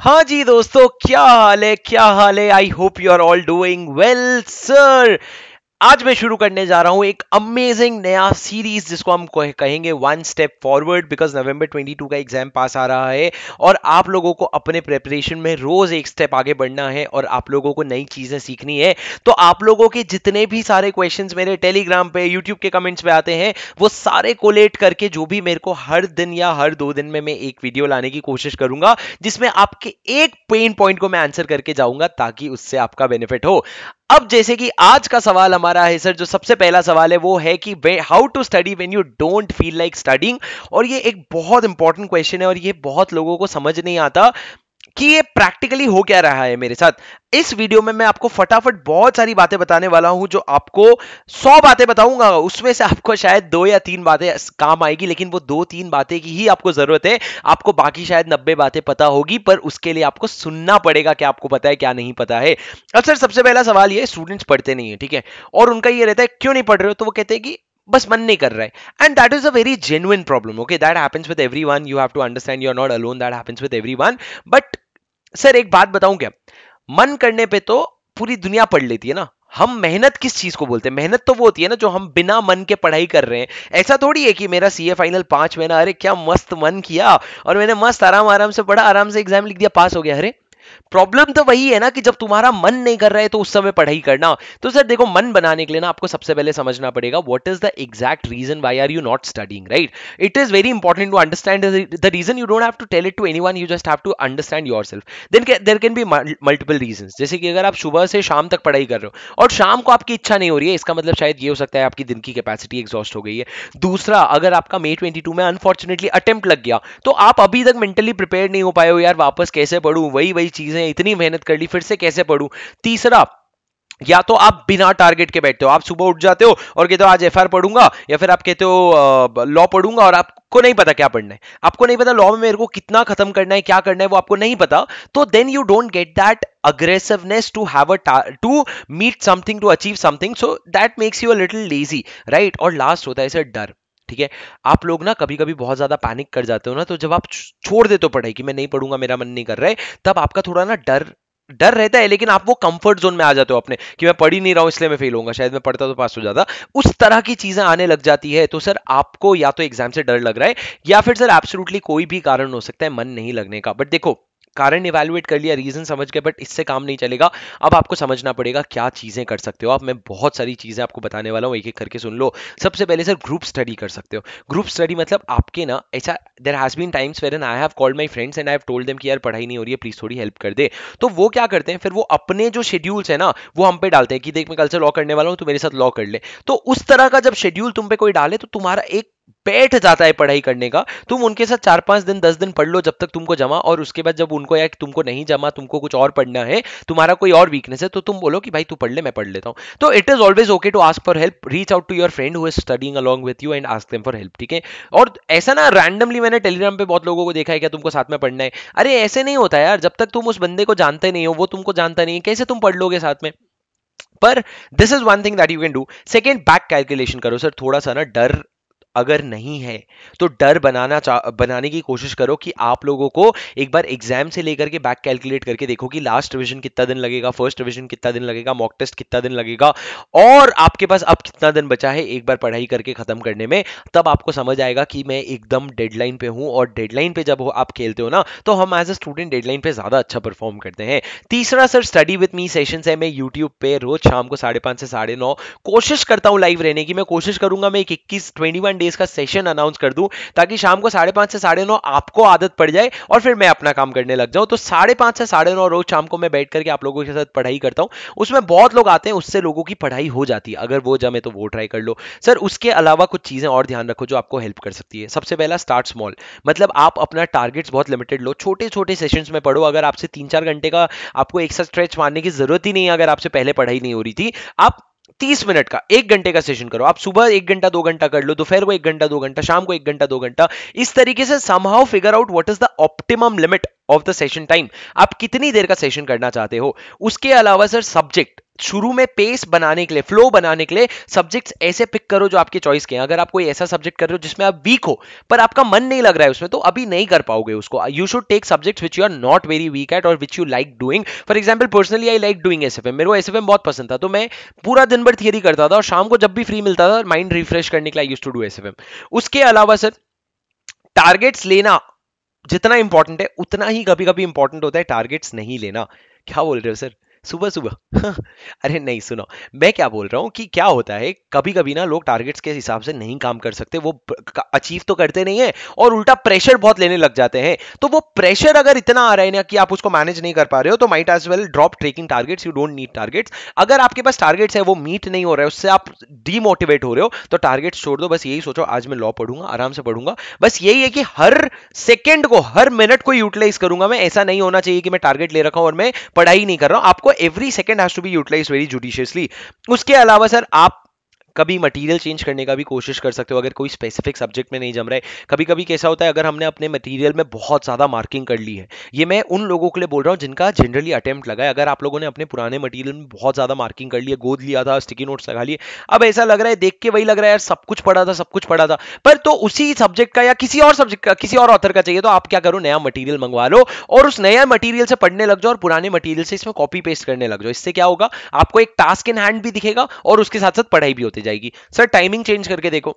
हाँ जी दोस्तों क्या हाल है क्या हाल है I hope you are all doing well sir आज मैं शुरू करने जा रहा हूं एक अमेजिंग नया सीरीज जिसको हम कहेंगे one step forward because November 22 का एग्जाम पास आ रहा है और आप लोगों को अपने प्रेपरेशन में रोज एक स्टेप आगे बढ़ना है और आप लोगों को नई चीजें सीखनी है तो आप लोगों के जितने भी सारे क्वेश्चन मेरे टेलीग्राम पे यूट्यूब के कमेंट्स पे आते हैं वो सारे कोलेट करके जो भी मेरे को हर दिन या हर दो दिन में मैं एक वीडियो लाने की कोशिश करूंगा जिसमें आपके एक पेन पॉइंट को मैं आंसर करके जाऊंगा ताकि उससे आपका बेनिफिट हो अब जैसे कि आज का सवाल हमारा है सर जो सबसे पहला सवाल है वो है कि how to study when you don't feel like studying और ये एक बहुत इंपॉर्टेंट क्वेश्चन है और ये बहुत लोगों को समझ नहीं आता कि ये प्रैक्टिकली हो क्या रहा है मेरे साथ इस वीडियो में मैं आपको फटाफट बहुत सारी बातें बताने वाला हूं जो आपको सौ बातें बताऊंगा उसमें से आपको शायद दो या तीन बातें काम आएगी लेकिन वो दो तीन बातें की ही आपको जरूरत है आपको बाकी शायद नब्बे बातें पता होगी पर उसके लिए आपको सुनना पड़ेगा क्या आपको पता है क्या नहीं पता है अब सर सबसे पहला सवाल ये स्टूडेंट्स पढ़ते नहीं है ठीक है और उनका ये रहता है क्यों नहीं पढ़ रहे हो तो वो कहते हैं कि बस मन नहीं कर रहा है and that is a very genuine problem okay that happens with everyone you have to understand you are not alone that happens with everyone but sir एक बात बताऊं क्या मन करने पे तो पूरी दुनिया पढ़ लेती है ना हम मेहनत किस चीज को बोलते हैं मेहनत तो वो होती है ना जो हम बिना मन के पढ़ाई कर रहे हैं ऐसा थोड़ी है कि मेरा सीए फाइनल पांच महीना अरे क्या मस्त मन किया और मैंने मस्त आराम आराम से पढ़ा आराम से एग्जाम लिख दिया पास हो गया अरे प्रॉब्लम तो वही है ना कि जब तुम्हारा मन नहीं कर रहा है तो उस समय पढ़ाई करना तो सर देखो मन बनाने के लिए ना आपको सबसे पहले समझना पड़ेगा what is the exact reason why are you not studying right it is very important to understand the reason you don't have to tell it to anyone you just have to understand yourself then there can be multiple reason जैसे कि अगर आप सुबह से शाम तक पढ़ाई कर रहे हो और शाम को आपकी इच्छा नहीं हो रही है इसका मतलब शायद ये हो सकता है आपकी दिन की कैपेसिटी एग्जॉस्ट हो गई है दूसरा अगर आपका मे ट्वेंटी में अनफॉर्चुनेटली अटेम्प्ट लग गया तो आप अभी तक मेंटली प्रिपेयर नहीं हो पाए हो यार वापस कैसे पढ़ू वही वही चीजें मैंने इतनी मेहनत कर ली फिर से कैसे पढ़ूं तीसरा या तो आप बिना टारगेट के बैठते हो आप सुबह उठ जाते हो और कहते हो आज एफ पढ़ूंगा या फिर आप कहते हो लॉ पढ़ूंगा और आपको नहीं पता क्या पढ़ना है आपको नहीं पता लॉ में मेरे को कितना खत्म करना है क्या करना है वो आपको नहीं पता तो then you don't get that aggressiveness to have a to meet something to achieve something so that makes you a little lazy right और लास्ट होता है सर डर ठीक है आप लोग ना कभी कभी बहुत ज्यादा पैनिक कर जाते हो ना तो जब आप छोड़ देते हो पढ़ाई कि मैं नहीं पढ़ूंगा मेरा मन नहीं कर रहा है तब आपका थोड़ा ना डर डर रहता है लेकिन आप वो कंफर्ट जोन में आ जाते हो अपने कि मैं पढ़ ही नहीं रहा हूं इसलिए मैं फेल होऊंगा शायद मैं पढ़ता तो पास हो जाता उस तरह की चीजें आने लग जाती है तो सर आपको या तो एग्जाम से डर लग रहा है या फिर सर एब्सोल्युटली कोई भी कारण हो सकता है मन नहीं लगने का बट देखो कारण इवेल्युएट कर लिया रीज़न समझ के बट इससे काम नहीं चलेगा अब आपको समझना पड़ेगा क्या चीज़ें कर सकते हो आप मैं बहुत सारी चीज़ें आपको बताने वाला हूँ एक एक करके सुन लो सबसे पहले सर ग्रुप स्टडी कर सकते हो ग्रुप स्टडी मतलब आपके ना ऐसा there has been times wherein I have called my friends and I have told them कि यार पढ़ाई नहीं हो रही है प्लीज़ थोड़ी हेल्प कर दे तो वो क्या करते हैं फिर वो अपने जो शेड्यूल्स है ना वो हम पे डालते हैं कि देख मैं कल से लॉ करने वाला हूँ तो मेरे साथ लॉ कर ले तो उस तरह का जब शेड्यूल तुम पे कोई डाले तो तुम्हारा एक बैठ जाता है पढ़ाई करने का तुम उनके साथ चार पांच दिन दस दिन पढ़ लो जब तक तुमको जमा और उसके बाद जब उनको या तुमको नहीं जमा तुमको कुछ और पढ़ना है तुम्हारा कोई और वीकनेस है तो तुम बोलो कि भाई तू पढ़ ले मैं पढ़ लेता हूं तो it is always okay to ask for help reach out to your friend who is studying along with you and ask them for help ठीक है और ऐसा ना रैंडमली मैंने टेलीग्राम पे बहुत लोगों को देखा है क्या तुमको साथ में पढ़ना है अरे ऐसे नहीं होता यार जब तक तुम उस बंदे को जानते नहीं हो वो तुमको जानता नहीं है कैसे तुम पढ़ लोगे साथ में पर this is one thing that you can do second back calculation करो सर थोड़ा सा ना डर अगर नहीं है तो डर बनाना बनाने की कोशिश करो कि आप लोगों को एक बार एग्जाम से लेकर के बैक कैलकुलेट करके देखो कि लास्ट रिविजन कितना दिन लगेगा फर्स्ट रिविजन कितना दिन लगेगा मॉक टेस्ट कितना दिन लगेगा और आपके पास अब कितना दिन बचा है एक बार पढ़ाई करके खत्म करने में तब आपको समझ आएगा कि मैं एकदम डेडलाइन पे हूं और डेडलाइन पे जब आप खेलते हो ना तो हम एज अ स्टूडेंट डेडलाइन पे ज्यादा अच्छा परफॉर्म करते हैं तीसरा sir study with me session है मैं यूट्यूब पे रोज शाम को साढ़े से साढ़े कोशिश करता हूँ लाइव रहने की मैं कोशिश करूंगा मैं एक इक्कीस ट्वेंटी डेज का सेशन अनाउंस कर दूं ताकि शाम को साढ़े पांच से साढ़े नौ आपको आदत पड़ जाए और फिर मैं अपना काम करने लग जाऊं तो साढ़े पांच से साढ़े नौ रोज शाम को मैं बैठ करके आप लोगों के साथ पढ़ाई करता हूं उसमें बहुत लोग आते हैं उससे लोगों की पढ़ाई हो जाती है अगर वो जमे तो वो ट्राई कर लो सर उसके अलावा कुछ चीज़ें और ध्यान रखो जो आपको हेल्प कर सकती है सबसे पहला स्टार्ट स्मॉल मतलब आप अपना टारगेट्स बहुत लिमिटेड लो छोटे छोटे सेशंस में पढ़ो अगर आपसे तीन चार घंटे का आपको एक स्ट्रेच मारने की जरूरत ही नहीं है अगर आपसे पहले पढ़ाई नहीं हो रही थी आप तीस मिनट का एक घंटे का सेशन करो आप सुबह एक घंटा दो घंटा कर लो दोपहर को एक घंटा दो घंटा शाम को एक घंटा दो घंटा इस तरीके से somehow figure out what is the optimum limit of the session time आप कितनी देर का सेशन करना चाहते हो उसके अलावा सर सब्जेक्ट शुरू में पेस बनाने के लिए फ्लो बनाने के लिए सब्जेक्ट्स ऐसे पिक करो जो आपके चॉइस के हैं अगर आप कोई ऐसा सब्जेक्ट कर रहे हो जिसमें आप वीक हो पर आपका मन नहीं लग रहा है उसमें तो अभी नहीं कर पाओगे उसको you should take subjects which you are not very weak at और which you like doing for example personally I like doing S मेरे को एस बहुत पसंद था तो मैं पूरा दिन भर थियरी करता था और शाम को जब भी फ्री मिलता था माइंड रिफ्रेश करने के लिए यूज टू डू एस उसके अलावा सर टारगेट्स लेना जितना इंपॉर्टेंट है उतना ही कभी कभी इंपॉर्टेंट होता है टारगेट्स नहीं लेना क्या बोल रहे हो सर सुबह सुबह अरे नहीं सुनो मैं क्या बोल रहा हूँ कि क्या होता है कभी कभी ना लोग टारगेट्स के हिसाब से नहीं काम कर सकते वो अचीव तो करते नहीं है और उल्टा प्रेशर बहुत लेने लग जाते हैं तो वो प्रेशर अगर इतना आ रहा है ना कि आप उसको मैनेज नहीं कर पा रहे हो तो might as well drop tracking targets you don't need targets अगर आपके पास टारगेट्स है वो मीट नहीं हो रहा है उससे आप डीमोटिवेट हो रहे हो तो टारगेट्स छोड़ दो बस यही सोचो आज मैं लॉ पढ़ूंगा आराम से पढ़ूंगा बस यही है कि हर सेकेंड को हर मिनट को यूटिलाइज करूंगा मैं ऐसा नहीं होना चाहिए कि मैं टारगेट ले रखा हूं और मैं पढ़ाई नहीं कर रहा हूं आपको every second has to be utilise very judiciously उसके अलावा सर आप कभी मटेरियल चेंज करने का भी कोशिश कर सकते हो अगर कोई स्पेसिफिक सब्जेक्ट में नहीं जम रहा है कभी कभी कैसा होता है अगर हमने अपने मटेरियल में बहुत ज़्यादा मार्किंग कर ली है ये मैं उन लोगों के लिए बोल रहा हूँ जिनका जनरली अटैम्प्ट लगा है अगर आप लोगों ने अपने पुराने मटीरियल में बहुत ज़्यादा मार्किंग कर लिया गोद लिया था स्टिकी नोट्स लगा लिए अब ऐसा लग रहा है देख के वही लग रहा है यार सब कुछ पढ़ा था सब कुछ पढ़ा था पर तो उसी सब्जेक्ट का या किसी और सब्जेक्ट का किसी और ऑथर का चाहिए तो आप क्या करो नया मटीरियल मंगवा लो और उस नया मटीरियल से पढ़ने लग जाओ और पुराने मटीरियल से इसमें कॉपी पेस्ट करने लग जाओ इससे क्या होगा आपको एक टास्क इन हैंड भी दिखेगा और उसके साथ साथ पढ़ाई भी होती चली जाएगी सर टाइमिंग चेंज करके देखो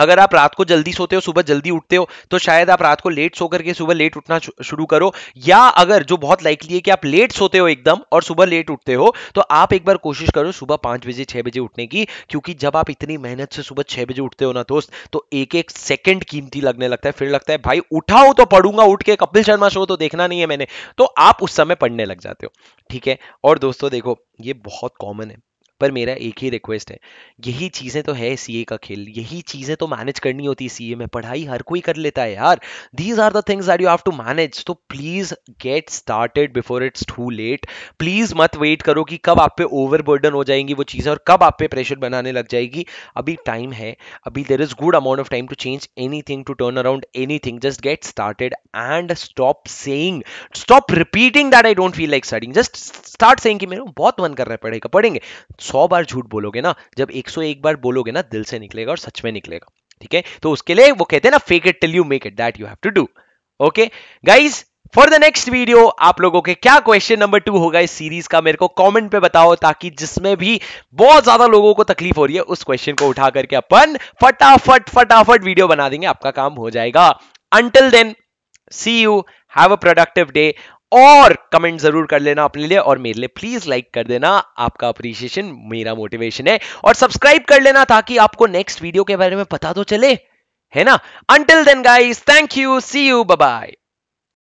अगर आप रात को जल्दी सोते हो सुबह जल्दी उठते हो तो शायद आप रात को लेट सो करके सुबह लेट उठना शुरू करो या अगर जो बहुत लाइकली है कि आप लेट सोते हो एकदम और सुबह लेट उठते हो तो आप एक बार कोशिश करो सुबह पांच बजे छह बजे उठने की क्योंकि जब आप इतनी मेहनत से सुबह छह बजे उठते हो ना दोस्त तो एक एक सेकेंड कीमती लगने लगता है फिर लगता है भाई उठाओ तो पढ़ूंगा उठ के कपिल शर्मा शो तो देखना नहीं है मैंने तो आप उस समय पढ़ने लग जाते हो ठीक है और दोस्तों देखो ये बहुत कॉमन है पर मेरा एक ही रिक्वेस्ट है यही चीज़ें तो है सी का खेल यही चीज़ें तो मैनेज करनी होती है सीए में पढ़ाई हर कोई कर लेता है यार these are the things that you have to manage तो please get started before it's too late please मत वेट करो कि कब आप पे ओवरबर्डन हो जाएंगी वो चीज़ें और कब आप पे प्रेशर बनाने लग जाएगी अभी टाइम है अभी there is good amount of time to change anything to turn around anything just get started and stop saying stop repeating that I don't feel like studying just start saying कि मेरे बहुत मन कर रहा है पढ़ेगा पढ़ेंगे सौ बार झूठ बोलोगे ना जब एक सौ एक बार बोलोगे ना दिल से निकलेगा और सच में निकलेगा ठीक है तो उसके लिए वो कहते हैं ना fake it till you make it that you have to do okay guys for the next video आप लोगों के क्या क्वेश्चन नंबर टू होगा इस सीरीज का मेरे को कमेंट पे बताओ ताकि जिसमें भी बहुत ज्यादा लोगों को तकलीफ हो रही है उस क्वेश्चन को उठा करके अपन फटाफट फटाफट वीडियो बना देंगे आपका काम हो जाएगा until then see you have a productive day और कमेंट जरूर कर लेना अपने लिए और मेरे लिए प्लीज लाइक कर देना आपका अप्रिशिएशन मेरा मोटिवेशन है और सब्सक्राइब कर लेना ताकि आपको नेक्स्ट वीडियो के बारे में पता तो चले है ना until then guys thank you see you bye